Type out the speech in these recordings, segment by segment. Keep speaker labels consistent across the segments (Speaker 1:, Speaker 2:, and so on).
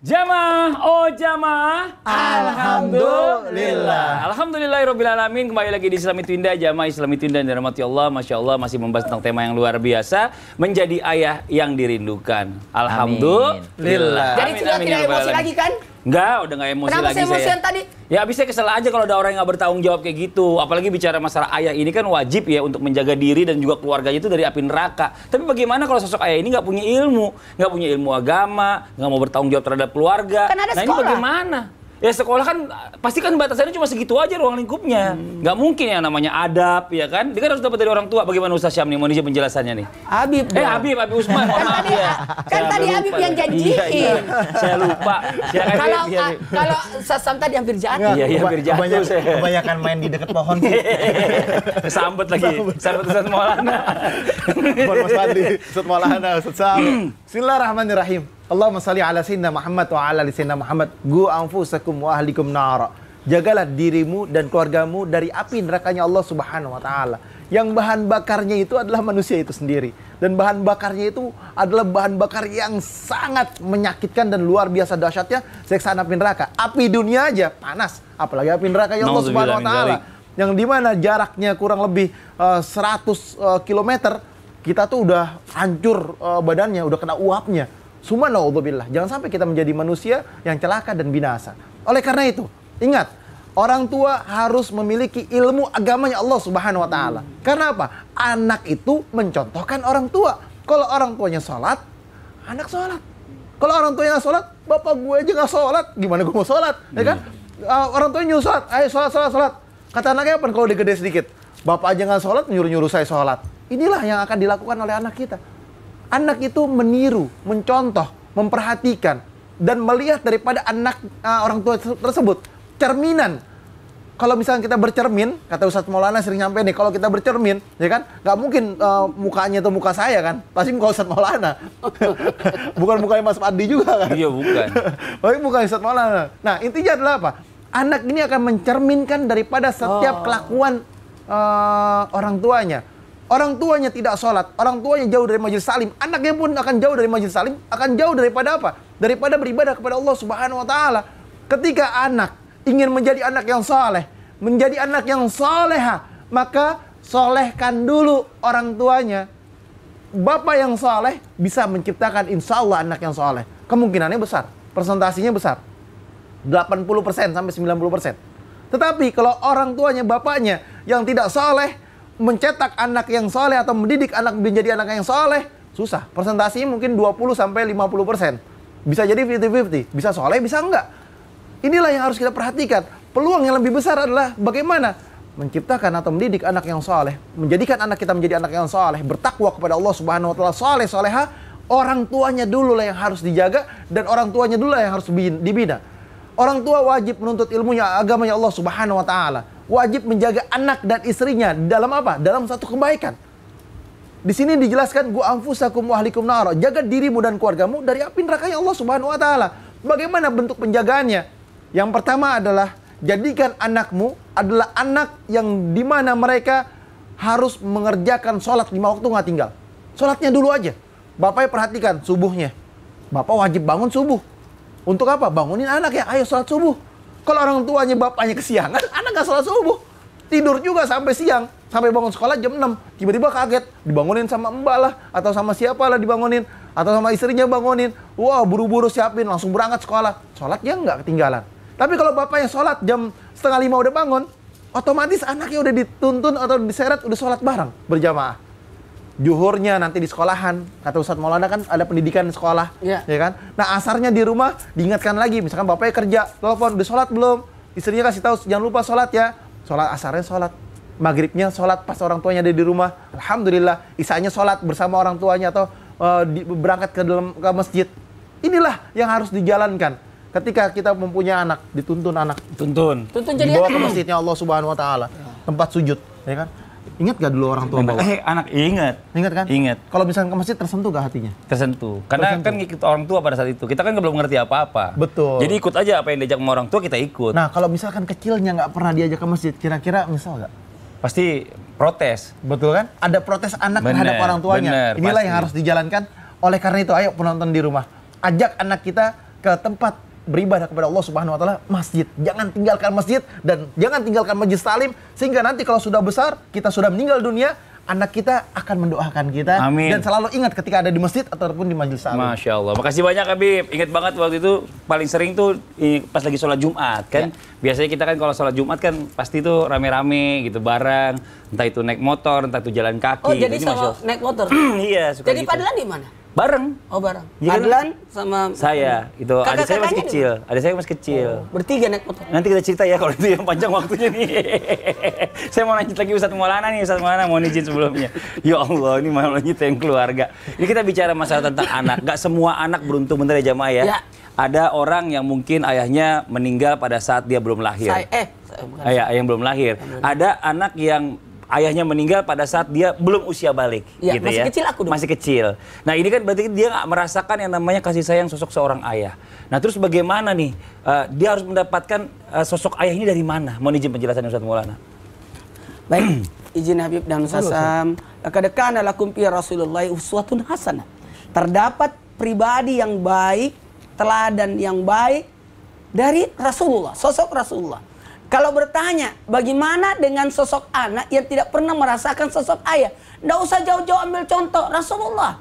Speaker 1: Jamaah, oh jamaah. Alhamdulillah. Alhamdulillah Robbil Alamin. Kembali lagi di Islami Twinda, jamaah Islami Twinda. Dan rahmati Allah, Masya Allah masih membahas tentang tema yang luar biasa. Menjadi ayah yang dirindukan. Alhamdulillah. Jadi sudah tidak ya emosi lagi kan? Enggak, udah nggak emosi Kenapa lagi saya. Kenapa tadi? Ya abisnya kesel aja kalau ada orang yang nggak bertanggung jawab kayak gitu. Apalagi bicara masalah ayah ini kan wajib ya untuk menjaga diri dan juga keluarganya itu dari api neraka. Tapi bagaimana kalau sosok ayah ini nggak punya ilmu, nggak punya ilmu agama, nggak mau bertanggung jawab terhadap keluarga. Kan ada nah, sekolah. ini bagaimana? Ya sekolah kan pasti kan batasannya cuma segitu aja ruang lingkupnya. Hmm. Gak mungkin yang namanya adab ya kan. Dia kan harus dapat dari orang tua. Bagaimana Ustaz Syam nih mau dijawab penjelasannya nih? Habib. Eh ya. Habib, Habib Usman. Mohon kan maaf ya. Kan tadi Habib
Speaker 2: yang janjiin. Iya, iya.
Speaker 1: Saya lupa. Saya Kalau ya,
Speaker 2: kalau Ustaz Syam tadi hampir jatuh. Iya, iya hampir jatuh. Banyak, kebanyakan main di dekat pohon
Speaker 1: Sambet lagi. Sambet Ustaz Maulana. Ustaz Maulana,
Speaker 3: Ustaz Syam. Hmm. Bismillahirrahmanirrahim. Allah salli ala sayyidina Muhammad wa ala ali sayyidina Muhammad. Gu anfusakum wa ahlikum nara. Jagalah dirimu dan keluargamu dari api nerakanya Allah Subhanahu wa taala. Yang bahan bakarnya itu adalah manusia itu sendiri dan bahan bakarnya itu adalah bahan bakar yang sangat menyakitkan dan luar biasa dahsyatnya seksaan api neraka. Api dunia aja panas, apalagi api neraka ya Allah Subhanahu wa taala. Yang dimana jaraknya kurang lebih uh, 100 uh, km kita tuh udah hancur uh, badannya, udah kena uapnya Suma Jangan sampai kita menjadi manusia yang celaka dan binasa. Oleh karena itu, ingat, orang tua harus memiliki ilmu agamanya Allah Subhanahu wa taala. Karena apa? Anak itu mencontohkan orang tua. Kalau orang tuanya sholat, anak sholat. Kalau orang tuanya sholat, bapak gue aja gak sholat, gimana gue mau sholat? Ya kan? Uh, orang tuanya nyuruh sholat, ayo sholat, sholat, sholat. Kata anaknya apa? Kalau dia gede sedikit, bapak aja gak sholat, nyuruh-nyuruh saya sholat. Inilah yang akan dilakukan oleh anak kita. Anak itu meniru, mencontoh, memperhatikan dan melihat daripada anak uh, orang tua tersebut. Cerminan. Kalau misalnya kita bercermin, kata Ustadz Maulana sering nyampe nih, kalau kita bercermin, ya kan, nggak mungkin uh, mukanya itu muka saya kan, pasti muka Ustadz Maulana. bukan mukanya Mas Adi juga kan? Iya bukan. Tapi muka Ustadz Maulana. Nah intinya adalah apa? Anak ini akan mencerminkan daripada setiap oh. kelakuan uh, orang tuanya orang tuanya tidak sholat, orang tuanya jauh dari majelis salim, anaknya pun akan jauh dari majelis salim, akan jauh daripada apa? Daripada beribadah kepada Allah Subhanahu wa taala. Ketika anak ingin menjadi anak yang soleh, menjadi anak yang soleha, maka solehkan dulu orang tuanya. Bapak yang soleh bisa menciptakan insya Allah anak yang soleh. Kemungkinannya besar, persentasinya besar. 80% sampai 90%. Tetapi kalau orang tuanya, bapaknya yang tidak soleh, mencetak anak yang soleh atau mendidik anak menjadi anak yang soleh susah. persentasinya mungkin 20 sampai 50 persen. Bisa jadi 50-50. Bisa soleh, bisa enggak. Inilah yang harus kita perhatikan. Peluang yang lebih besar adalah bagaimana menciptakan atau mendidik anak yang soleh, menjadikan anak kita menjadi anak yang soleh, bertakwa kepada Allah Subhanahu Wa Taala, soleh soleha, orang tuanya dulu lah yang harus dijaga dan orang tuanya dulu lah yang harus dibina. Orang tua wajib menuntut ilmunya agamanya Allah Subhanahu Wa Taala wajib menjaga anak dan istrinya dalam apa? Dalam satu kebaikan. Di sini dijelaskan gua anfusakum wa ahlikum naro. Jaga dirimu dan keluargamu dari api neraka ya Allah Subhanahu wa taala. Bagaimana bentuk penjagaannya? Yang pertama adalah jadikan anakmu adalah anak yang di mana mereka harus mengerjakan sholat lima waktu nggak tinggal. Sholatnya dulu aja. Bapaknya perhatikan subuhnya. Bapak wajib bangun subuh. Untuk apa? Bangunin anak ya, ayo sholat subuh. Kalau orang tuanya bapaknya kesiangan, anak gak salah subuh. Tidur juga sampai siang, sampai bangun sekolah jam 6. Tiba-tiba kaget, dibangunin sama mbak lah, atau sama siapa lah dibangunin, atau sama istrinya bangunin. Wah, wow, buru-buru siapin, langsung berangkat sekolah. Sholatnya nggak ketinggalan. Tapi kalau bapaknya sholat jam setengah lima udah bangun, otomatis anaknya udah dituntun atau diseret udah sholat bareng berjamaah juhurnya nanti di sekolahan kata Ustadz Maulana kan ada pendidikan di sekolah yeah. ya kan nah asarnya di rumah diingatkan lagi misalkan bapaknya kerja telepon udah sholat belum istrinya kasih tahu jangan lupa sholat ya sholat asarnya sholat maghribnya sholat pas orang tuanya ada di rumah alhamdulillah isanya sholat bersama orang tuanya atau uh, di, berangkat ke dalam ke masjid inilah yang harus dijalankan ketika kita mempunyai anak dituntun anak tuntun tuntun jadi ke masjidnya Allah Subhanahu Wa Taala ya. tempat sujud ya kan Ingat gak dulu orang tua bawa? Eh, anak ingat. Ingat kan? Ingat. Kalau misalnya ke masjid tersentuh gak hatinya? Tersentuh. Karena tersentuh. kan
Speaker 1: ngikut orang tua pada saat itu. Kita kan belum ngerti apa-apa. Betul. Jadi ikut aja apa yang diajak sama orang tua kita ikut. Nah,
Speaker 3: kalau misalkan kecilnya nggak pernah diajak ke masjid, kira-kira misal gak? Pasti protes. Betul kan? Ada protes anak bener, terhadap orang tuanya. Bener, Inilah pasti. yang harus dijalankan. Oleh karena itu, ayo penonton di rumah. Ajak anak kita ke tempat beribadah kepada Allah Subhanahu wa taala masjid. Jangan tinggalkan masjid dan jangan tinggalkan majelis Salim sehingga nanti kalau sudah besar, kita sudah meninggal dunia, anak kita akan mendoakan kita Amin. dan selalu ingat ketika ada di masjid ataupun di majelis salim.
Speaker 1: Masya Allah. Makasih banyak Habib. Ingat banget waktu itu paling sering tuh pas lagi sholat Jumat kan. Ya. Biasanya kita kan kalau sholat Jumat kan pasti tuh rame-rame gitu bareng. Entah itu naik motor, entah itu jalan kaki. Oh jadi gitu.
Speaker 2: naik motor? iya. Suka jadi gitu. padahal di mana? Bareng. Oh, bareng. Jadi iya kan? Adlan sama saya.
Speaker 1: Itu ada saya masih kecil. ada saya masih kecil. Oh, bertiga naik motor. Nanti kita cerita ya kalau itu yang panjang waktunya nih. saya mau lanjut lagi Ustadz Maulana nih, Ustadz Maulana mau izin sebelumnya. ya Allah, ini mau lanjut yang keluarga. Ini kita bicara masalah tentang anak. Gak semua anak beruntung bener ya jamaah ya. ya. Ada orang yang mungkin ayahnya meninggal pada saat dia belum lahir. Saya, eh, bukan. Oh, ya, ayah, yang belum lahir. Ada anak yang ayahnya meninggal pada saat dia belum usia balik ya, gitu masih ya. kecil aku dong. Masih kecil. Nah, ini kan berarti dia nggak merasakan yang namanya kasih sayang sosok seorang ayah. Nah, terus bagaimana nih uh, dia harus mendapatkan uh, sosok ayah ini dari mana? Mohon izin penjelasan Ustaz Maulana.
Speaker 2: Baik, izin Habib dan Sasam. Kedekana lakum fi Rasulullah uswatun hasanah. Terdapat pribadi yang baik, teladan yang baik dari Rasulullah, sosok Rasulullah. Kalau bertanya, bagaimana dengan sosok anak yang tidak pernah merasakan sosok ayah? Tidak usah jauh-jauh ambil contoh Rasulullah.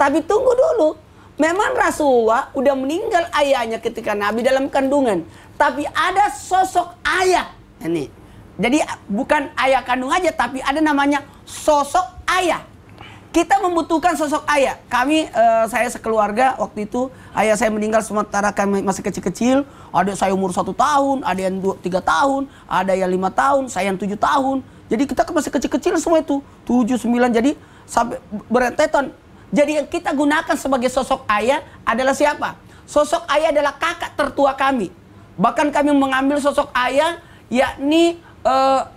Speaker 2: Tapi tunggu dulu. Memang Rasulullah udah meninggal ayahnya ketika Nabi dalam kandungan. Tapi ada sosok ayah. Ini. Jadi bukan ayah kandung aja, tapi ada namanya sosok ayah. Kita membutuhkan sosok ayah. Kami, uh, saya sekeluarga waktu itu ayah saya meninggal sementara kami masih kecil-kecil. Ada saya umur satu tahun, ada yang dua, tiga tahun, ada yang lima tahun, saya yang tujuh tahun. Jadi kita kan masih kecil-kecil semua itu tujuh sembilan. Jadi sampai berentetan. Jadi yang kita gunakan sebagai sosok ayah adalah siapa? Sosok ayah adalah kakak tertua kami. Bahkan kami mengambil sosok ayah yakni uh,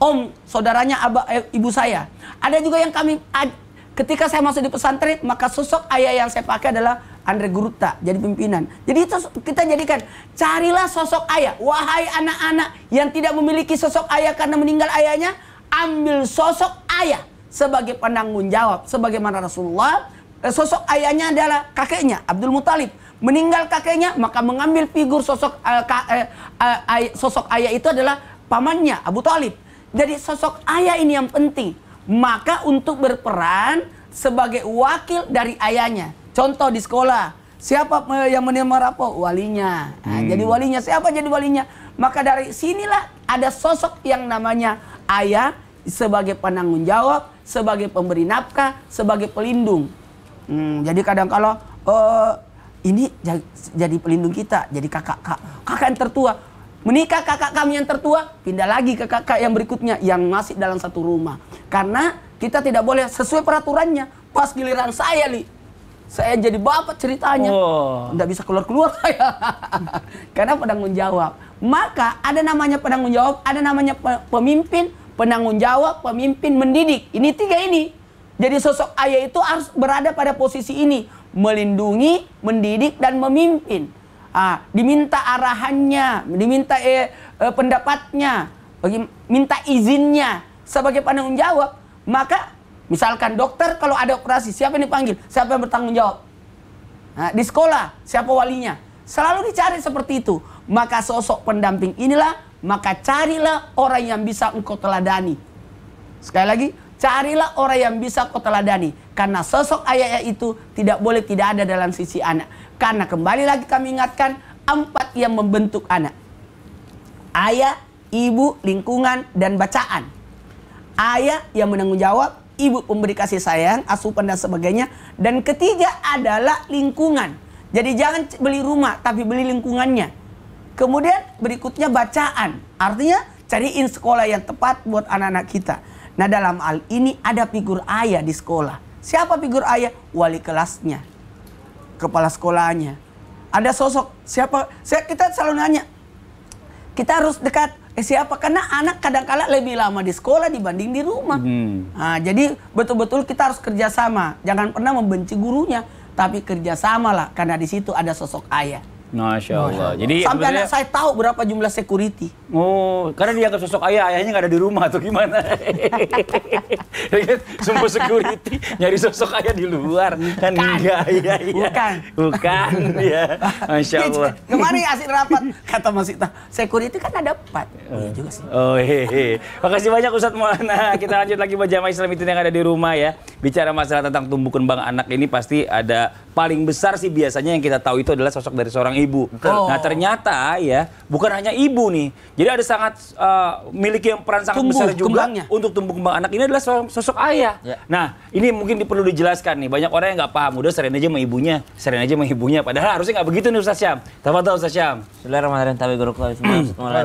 Speaker 2: om saudaranya abah eh, ibu saya. Ada juga yang kami ad, ketika saya masuk di pesantren maka sosok ayah yang saya pakai adalah Andre Guruta jadi pimpinan. Jadi itu kita jadikan carilah sosok ayah. Wahai anak-anak yang tidak memiliki sosok ayah karena meninggal ayahnya, ambil sosok ayah sebagai penanggung jawab sebagaimana Rasulullah eh, sosok ayahnya adalah kakeknya Abdul Muthalib meninggal kakeknya maka mengambil figur sosok uh, ka, uh, uh, sosok ayah itu adalah pamannya Abu Talib jadi sosok ayah ini yang penting. Maka untuk berperan sebagai wakil dari ayahnya. Contoh di sekolah, siapa yang menerima rapor? Walinya. Nah, hmm. Jadi walinya, siapa jadi walinya? Maka dari sinilah ada sosok yang namanya ayah sebagai penanggung jawab, sebagai pemberi nafkah, sebagai pelindung. Hmm, jadi kadang kalau uh, ini jadi pelindung kita, jadi kakak, kakak, kakak yang tertua. Menikah kakak kami yang tertua, pindah lagi ke kakak yang berikutnya yang masih dalam satu rumah. Karena kita tidak boleh sesuai peraturannya. Pas giliran saya, Li. Saya jadi bapak ceritanya. Oh. bisa keluar-keluar saya. Karena penanggung jawab. Maka ada namanya penanggung jawab, ada namanya pemimpin, penanggung jawab, pemimpin, mendidik. Ini tiga ini. Jadi sosok ayah itu harus berada pada posisi ini. Melindungi, mendidik, dan memimpin ah, diminta arahannya, diminta eh, eh, pendapatnya, bagi, minta izinnya sebagai penanggung jawab, maka misalkan dokter kalau ada operasi siapa yang dipanggil, siapa yang bertanggung jawab? Nah, di sekolah siapa walinya? Selalu dicari seperti itu. Maka sosok pendamping inilah, maka carilah orang yang bisa engkau teladani. Sekali lagi, carilah orang yang bisa kau teladani. Karena sosok ayah-ayah itu tidak boleh tidak ada dalam sisi anak. Karena kembali lagi kami ingatkan, empat yang membentuk anak. Ayah, ibu, lingkungan, dan bacaan. Ayah yang menanggung jawab, ibu pemberi kasih sayang, asupan dan sebagainya. Dan ketiga adalah lingkungan. Jadi jangan beli rumah, tapi beli lingkungannya. Kemudian berikutnya bacaan. Artinya cariin sekolah yang tepat buat anak-anak kita. Nah dalam hal ini ada figur ayah di sekolah. Siapa figur ayah? Wali kelasnya kepala sekolahnya. Ada sosok siapa? Saya kita selalu nanya. Kita harus dekat eh, siapa? Karena anak kadang-kala lebih lama di sekolah dibanding di rumah. Hmm. Nah, jadi betul-betul kita harus kerjasama. Jangan pernah membenci gurunya, tapi kerjasama lah karena di situ ada sosok ayah.
Speaker 1: Masya Allah. Allah. Jadi sampai sebenarnya... anak saya
Speaker 2: tahu berapa jumlah security. Oh, karena dia kan sosok
Speaker 1: ayah, ayahnya nggak ada di rumah atau gimana? Kan semua security
Speaker 2: nyari sosok ayah di luar kan enggak ya, ya. Bukan. Bukan ya. Masya iya Allah. Kemarin asik rapat kata Mas Ita, security kan ada empat. Eh.
Speaker 1: Iya juga sih. Oh hehe. Makasih banyak Ustadz Muana. Kita lanjut lagi buat jamaah Islam itu yang ada di rumah ya. Bicara masalah tentang tumbuh kembang anak ini pasti ada paling besar sih biasanya yang kita tahu itu adalah sosok dari seorang ibu. Oh. Nah ternyata ya bukan hanya ibu nih. Jadi ada sangat uh, miliki yang peran sangat tumbuh, besar juga kembangnya. untuk tumbuh kembang anak ini adalah sosok, ayah. Ya. Nah ini mungkin perlu dijelaskan nih. Banyak orang yang nggak paham. Udah sering aja sama ibunya, sering aja sama ibunya. Padahal harusnya nggak begitu nih Ustaz Syam. Tafat tahu Ustaz Syam. Bismillahirrahmanirrahim. Tapi guru kami, semua,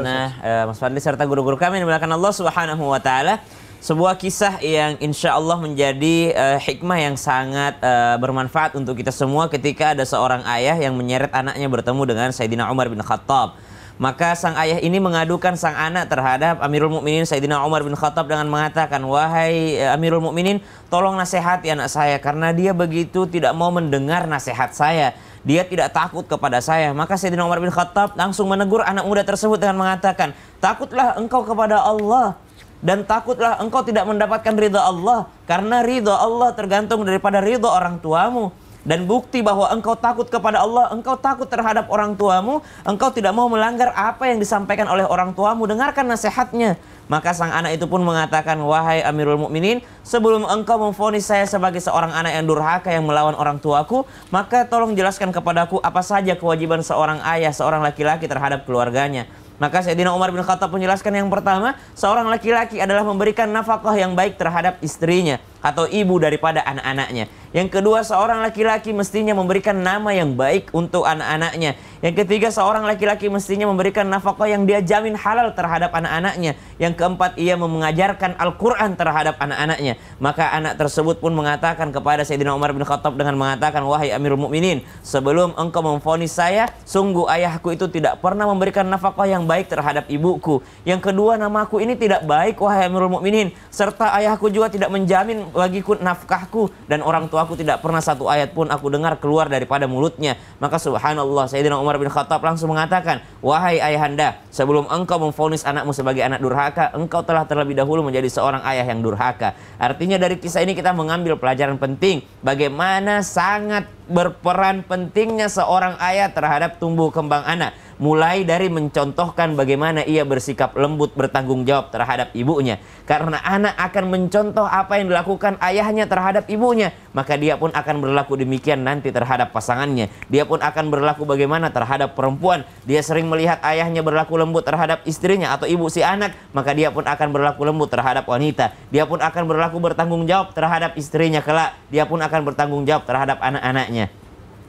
Speaker 1: Mas Fadli serta guru-guru kami
Speaker 4: Dimulakan Allah Subhanahu Wa Taala sebuah kisah yang insya Allah menjadi uh, hikmah yang sangat uh, bermanfaat untuk kita semua ketika ada seorang ayah yang menyeret anaknya bertemu dengan Sayyidina Umar bin Khattab. Maka sang ayah ini mengadukan sang anak terhadap Amirul Mukminin Sayyidina Umar bin Khattab dengan mengatakan, "Wahai eh, Amirul Mukminin, tolong nasihati anak saya karena dia begitu tidak mau mendengar nasihat saya." dia tidak takut kepada saya. Maka Sayyidina Umar bin Khattab langsung menegur anak muda tersebut dengan mengatakan, takutlah engkau kepada Allah dan takutlah engkau tidak mendapatkan ridha Allah karena ridha Allah tergantung daripada ridha orang tuamu dan bukti bahwa engkau takut kepada Allah, engkau takut terhadap orang tuamu, engkau tidak mau melanggar apa yang disampaikan oleh orang tuamu, dengarkan nasihatnya. Maka sang anak itu pun mengatakan, "Wahai Amirul Mukminin, sebelum engkau memfonis saya sebagai seorang anak yang durhaka yang melawan orang tuaku, maka tolong jelaskan kepadaku apa saja kewajiban seorang ayah, seorang laki-laki terhadap keluarganya." Maka Sayyidina Umar bin Khattab menjelaskan yang pertama, seorang laki-laki adalah memberikan nafkah yang baik terhadap istrinya atau ibu daripada anak-anaknya. Yang kedua, seorang laki-laki mestinya memberikan nama yang baik untuk anak-anaknya. Yang ketiga, seorang laki-laki mestinya memberikan nafkah yang dia jamin halal terhadap anak-anaknya. Yang keempat, ia mengajarkan Al-Quran terhadap anak-anaknya. Maka anak tersebut pun mengatakan kepada Sayyidina Umar bin Khattab dengan mengatakan, Wahai Amirul Mukminin, sebelum engkau memfonis saya, sungguh ayahku itu tidak pernah memberikan nafkah yang baik terhadap ibuku. Yang kedua, namaku ini tidak baik, wahai Amirul Mukminin, serta ayahku juga tidak menjamin bagiku nafkahku dan orang tuaku tidak pernah satu ayat pun aku dengar keluar daripada mulutnya. Maka subhanallah Sayyidina Umar bin Khattab langsung mengatakan, "Wahai ayahanda, sebelum engkau memfonis anakmu sebagai anak durhaka, engkau telah terlebih dahulu menjadi seorang ayah yang durhaka." Artinya dari kisah ini kita mengambil pelajaran penting bagaimana sangat berperan pentingnya seorang ayah terhadap tumbuh kembang anak. Mulai dari mencontohkan bagaimana ia bersikap lembut bertanggung jawab terhadap ibunya. Karena anak akan mencontoh apa yang dilakukan ayahnya terhadap ibunya. Maka dia pun akan berlaku demikian nanti terhadap pasangannya. Dia pun akan berlaku bagaimana terhadap perempuan. Dia sering melihat ayahnya berlaku lembut terhadap istrinya atau ibu si anak. Maka dia pun akan berlaku lembut terhadap wanita. Dia pun akan berlaku bertanggung jawab terhadap istrinya kelak. Dia pun akan bertanggung jawab terhadap anak-anaknya.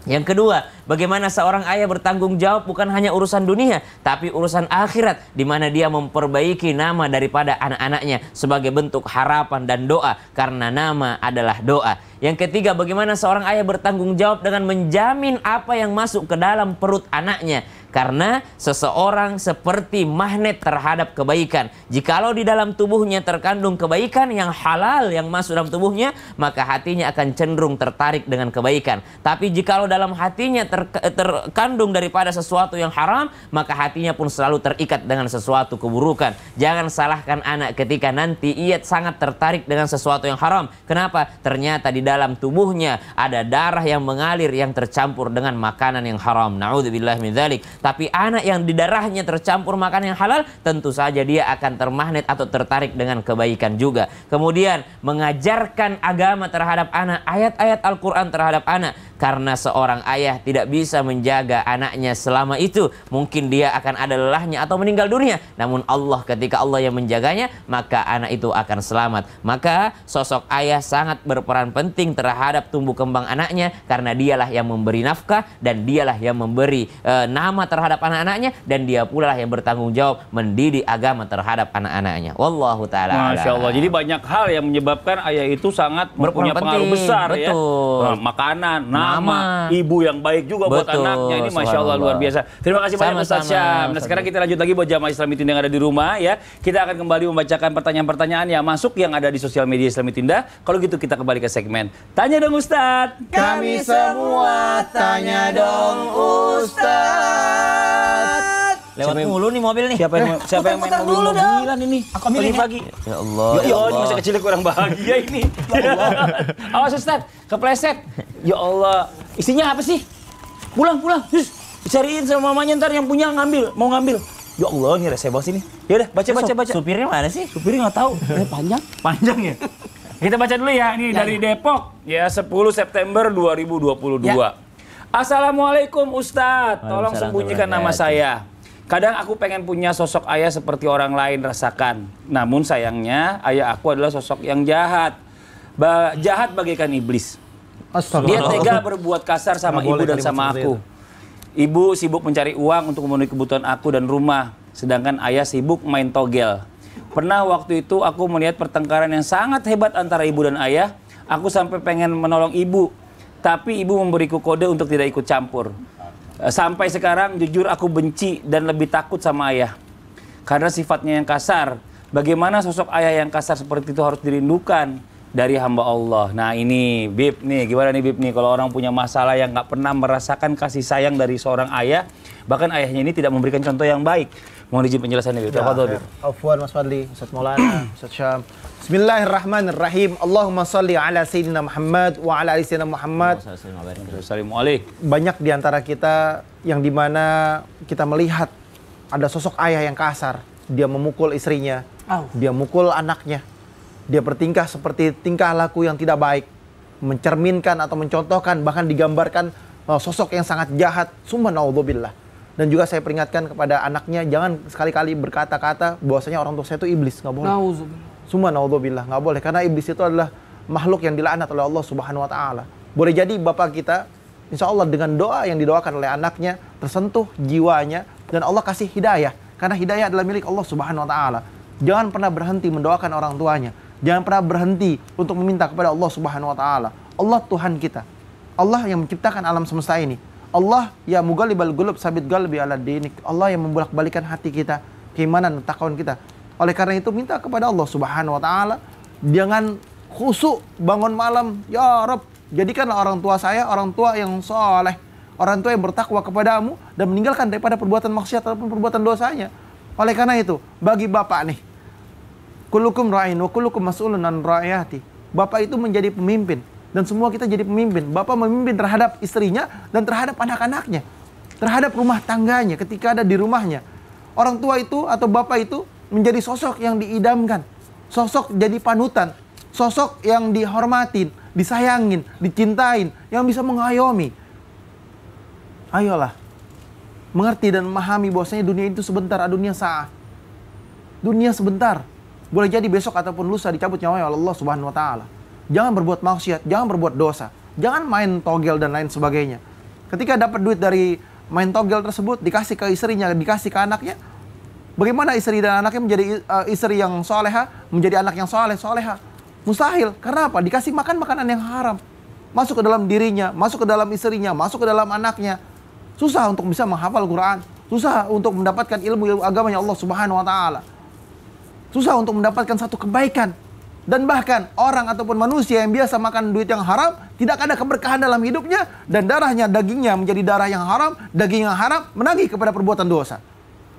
Speaker 4: Yang kedua, bagaimana seorang ayah bertanggung jawab bukan hanya urusan dunia, tapi urusan akhirat, di mana dia memperbaiki nama daripada anak-anaknya sebagai bentuk harapan dan doa, karena nama adalah doa. Yang ketiga, bagaimana seorang ayah bertanggung jawab dengan menjamin apa yang masuk ke dalam perut anaknya, karena seseorang seperti magnet terhadap kebaikan. Jikalau di dalam tubuhnya terkandung kebaikan yang halal yang masuk dalam tubuhnya, maka hatinya akan cenderung tertarik dengan kebaikan. Tapi jikalau dalam hatinya ter terkandung daripada sesuatu yang haram, maka hatinya pun selalu terikat dengan sesuatu keburukan. Jangan salahkan anak ketika nanti ia sangat tertarik dengan sesuatu yang haram. Kenapa? Ternyata di dalam tubuhnya ada darah yang mengalir yang tercampur dengan makanan yang haram. Nauzubillah min dzalik. Tapi anak yang di darahnya tercampur makan yang halal, tentu saja dia akan termagnet atau tertarik dengan kebaikan juga. Kemudian mengajarkan agama terhadap anak, ayat-ayat Al-Quran terhadap anak karena seorang ayah tidak bisa menjaga anaknya selama itu mungkin dia akan ada lelahnya atau meninggal dunia namun Allah ketika Allah yang menjaganya maka anak itu akan selamat maka sosok ayah sangat berperan penting terhadap tumbuh kembang anaknya karena dialah yang memberi nafkah dan dialah yang memberi e, nama terhadap anak-anaknya dan dia pula lah yang bertanggung jawab mendidik agama terhadap anak-anaknya wallahu taala Masya
Speaker 1: jadi banyak hal yang menyebabkan ayah itu sangat berperan mempunyai penting. pengaruh besar ya. Betul. ya makanan nah, sama. Ibu yang baik juga Betul, buat anaknya. Ini Masya Allah luar biasa. Terima kasih banyak Ustaz Syam. Nah sekarang kita lanjut lagi buat jamaah Islam itu yang ada di rumah ya. Kita akan kembali membacakan pertanyaan-pertanyaan yang masuk yang ada di sosial media itu indah. Kalau gitu kita kembali ke segmen. Tanya dong Ustaz.
Speaker 3: Kami semua tanya dong
Speaker 1: Ustaz. Lewat siapa mulu nih mobil nih. Siapa yang eh, siapa yang main mobil dulu mobilan ini? Aku milih ya. pagi. Ya Allah. Ya, ya Allah, ini masa kecil kurang bahagia ini. ya Allah. Awas Ustaz, kepleset. Ya Allah. Isinya apa sih? Pulang, pulang. Yus, cariin sama mamanya ntar yang punya ngambil, mau ngambil. Ya Allah, ini rese bos ini. Ya udah, baca baca baca. Supirnya mana sih? Supirnya nggak tahu. Eh, panjang. Panjang ya? Kita baca dulu ya, ini ya. dari ya. Depok. Ya, 10 September 2022. Ya. Assalamualaikum Ustadz, tolong sembunyikan nama saya. Kadang aku pengen punya sosok ayah seperti orang lain rasakan. Namun sayangnya ayah aku adalah sosok yang jahat. Ba jahat bagaikan
Speaker 3: iblis. Dia tega
Speaker 1: berbuat kasar sama Nggak ibu dan sama aku. Ibu sibuk mencari uang untuk memenuhi kebutuhan aku dan rumah, sedangkan ayah sibuk main togel. Pernah waktu itu aku melihat pertengkaran yang sangat hebat antara ibu dan ayah. Aku sampai pengen menolong ibu, tapi ibu memberiku kode untuk tidak ikut campur. Eh, sampai sekarang jujur aku benci dan lebih takut sama ayah. Karena sifatnya yang kasar. Bagaimana sosok ayah yang kasar seperti itu harus dirindukan dari hamba Allah. Nah ini Bib nih, gimana nih Bib nih kalau orang punya masalah yang nggak pernah merasakan kasih sayang dari seorang ayah, bahkan ayahnya ini tidak memberikan contoh yang baik. Mohon izin penjelasannya, Bir. Ya, ya.
Speaker 3: Afwan Mas Fadli, Ustaz Maulana, Ustaz Syam. Bismillahirrahmanirrahim. Allahumma salli ala sayyidina Muhammad wa ala ali sayyidina Muhammad.
Speaker 1: Assalamualaikum.
Speaker 3: Banyak di antara kita yang dimana kita melihat ada sosok ayah yang kasar. Dia memukul istrinya, oh. dia mukul anaknya. Dia bertingkah seperti tingkah laku yang tidak baik. Mencerminkan atau mencontohkan, bahkan digambarkan uh, sosok yang sangat jahat. Summa na'udzubillah dan juga saya peringatkan kepada anaknya jangan sekali-kali berkata-kata bahwasanya orang tua saya itu iblis nggak boleh semua naudzubillah nggak boleh karena iblis itu adalah makhluk yang dilaknat oleh Allah Subhanahu Wa Taala boleh jadi bapak kita insya Allah dengan doa yang didoakan oleh anaknya tersentuh jiwanya dan Allah kasih hidayah karena hidayah adalah milik Allah Subhanahu Wa Taala jangan pernah berhenti mendoakan orang tuanya jangan pernah berhenti untuk meminta kepada Allah Subhanahu Wa Taala Allah Tuhan kita Allah yang menciptakan alam semesta ini Allah ya mughalibal gulub sabit galbi ala dinik. Allah yang membolak-balikan hati kita, keimanan, takwaan kita. Oleh karena itu minta kepada Allah Subhanahu wa taala jangan khusuk bangun malam, ya Rob, jadikanlah orang tua saya orang tua yang soleh, orang tua yang bertakwa kepadamu dan meninggalkan daripada perbuatan maksiat ataupun perbuatan dosanya. Oleh karena itu, bagi bapak nih, kulukum ra'in wa kulukum mas'ulun an ra'yati. Bapak itu menjadi pemimpin dan semua kita jadi pemimpin. Bapak memimpin terhadap istrinya dan terhadap anak-anaknya, terhadap rumah tangganya ketika ada di rumahnya. Orang tua itu atau bapak itu menjadi sosok yang diidamkan, sosok jadi panutan, sosok yang dihormatin, disayangin, dicintain, yang bisa mengayomi. Ayolah, mengerti dan memahami bahwasanya dunia itu sebentar, ah, dunia saat. Dunia sebentar. Boleh jadi besok ataupun lusa dicabut nyawa ya Allah Subhanahu wa taala jangan berbuat maksiat, jangan berbuat dosa, jangan main togel dan lain sebagainya. Ketika dapat duit dari main togel tersebut dikasih ke istrinya, dikasih ke anaknya, bagaimana istri dan anaknya menjadi uh, istri yang soleha, menjadi anak yang soleh, soleha? Mustahil. Karena apa? Dikasih makan makanan yang haram. Masuk ke dalam dirinya, masuk ke dalam istrinya, masuk ke dalam anaknya. Susah untuk bisa menghafal Quran. Susah untuk mendapatkan ilmu, ilmu agama Allah Subhanahu wa taala. Susah untuk mendapatkan satu kebaikan dan bahkan orang ataupun manusia yang biasa makan duit yang haram tidak ada keberkahan dalam hidupnya dan darahnya dagingnya menjadi darah yang haram, daging yang haram menagih kepada perbuatan dosa.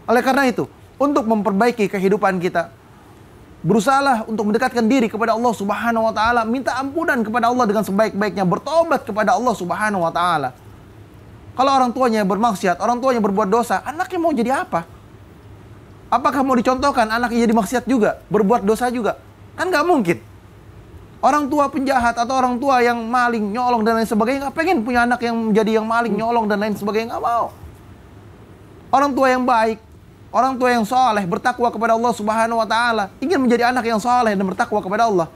Speaker 3: Oleh karena itu, untuk memperbaiki kehidupan kita, berusahalah untuk mendekatkan diri kepada Allah Subhanahu wa taala, minta ampunan kepada Allah dengan sebaik-baiknya, bertobat kepada Allah Subhanahu wa taala. Kalau orang tuanya bermaksiat, orang tuanya berbuat dosa, anaknya mau jadi apa? Apakah mau dicontohkan anaknya jadi maksiat juga, berbuat dosa juga? Kan nggak mungkin. Orang tua penjahat atau orang tua yang maling, nyolong dan lain sebagainya nggak pengen punya anak yang menjadi yang maling, hmm. nyolong dan lain sebagainya nggak mau. Orang tua yang baik, orang tua yang soleh, bertakwa kepada Allah Subhanahu Wa Taala, ingin menjadi anak yang soleh dan bertakwa kepada Allah.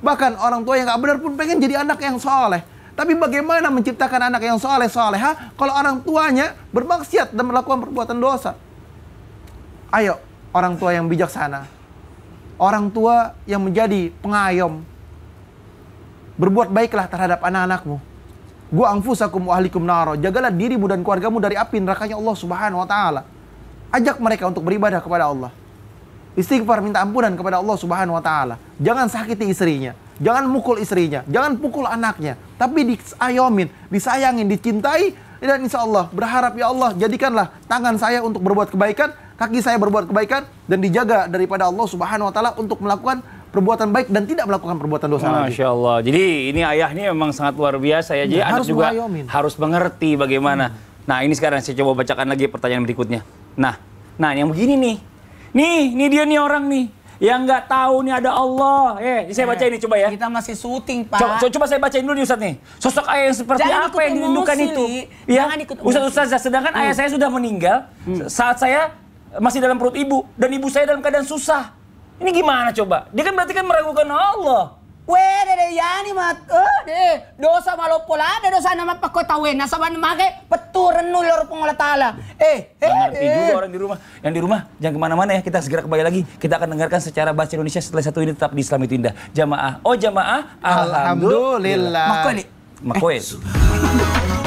Speaker 3: Bahkan orang tua yang nggak benar pun pengen jadi anak yang soleh. Tapi bagaimana menciptakan anak yang soleh soleha kalau orang tuanya bermaksiat dan melakukan perbuatan dosa? Ayo, orang tua yang bijaksana, orang tua yang menjadi pengayom. Berbuat baiklah terhadap anak-anakmu. Gua angfusakum wa ahlikum naro. Jagalah dirimu dan keluargamu dari api nerakanya Allah Subhanahu wa taala. Ajak mereka untuk beribadah kepada Allah. Istighfar minta ampunan kepada Allah Subhanahu wa taala. Jangan sakiti istrinya, jangan mukul istrinya, jangan pukul anaknya, tapi diayomin, disayangin, dicintai dan insya Allah berharap ya Allah jadikanlah tangan saya untuk berbuat kebaikan kaki saya berbuat kebaikan dan dijaga daripada Allah Subhanahu wa taala untuk melakukan perbuatan baik dan tidak melakukan perbuatan dosa Masya lagi.
Speaker 1: Masya Allah. Jadi ini ayahnya memang sangat luar biasa ya. Jadi ya, harus juga mengayomin. harus mengerti bagaimana. Hmm. Nah ini sekarang saya coba bacakan lagi pertanyaan berikutnya. Nah, nah yang begini nih. Nih, ini dia nih orang nih yang nggak tahu nih ada Allah. Eh, saya eh, baca ini coba ya. Kita masih syuting, Pak. Coba, coba saya bacain dulu nih Ustaz nih. Sosok ayah yang seperti Jangan apa yang dirindukan itu? Li. Ya. Jangan ikut Ustaz Ustaz, sedangkan hmm. ayah saya sudah meninggal. Hmm. Saat saya masih dalam perut ibu dan ibu saya dalam keadaan susah. Ini gimana coba? Dia kan berarti kan meragukan Allah.
Speaker 2: Weh, dede yani mat, eh, deh, dosa malu pola, ada dosa nama pakotawin, eh? nasa ban make peturan nulur pengolatala. Eh,
Speaker 1: eh, ngerti eh. juga orang di rumah. Yang di rumah jangan kemana-mana ya, kita segera kembali lagi. Kita akan dengarkan secara bahasa Indonesia setelah satu ini tetap di Islam itu indah. Jamaah, oh jamaah, alhamdulillah. Makoy, makoy.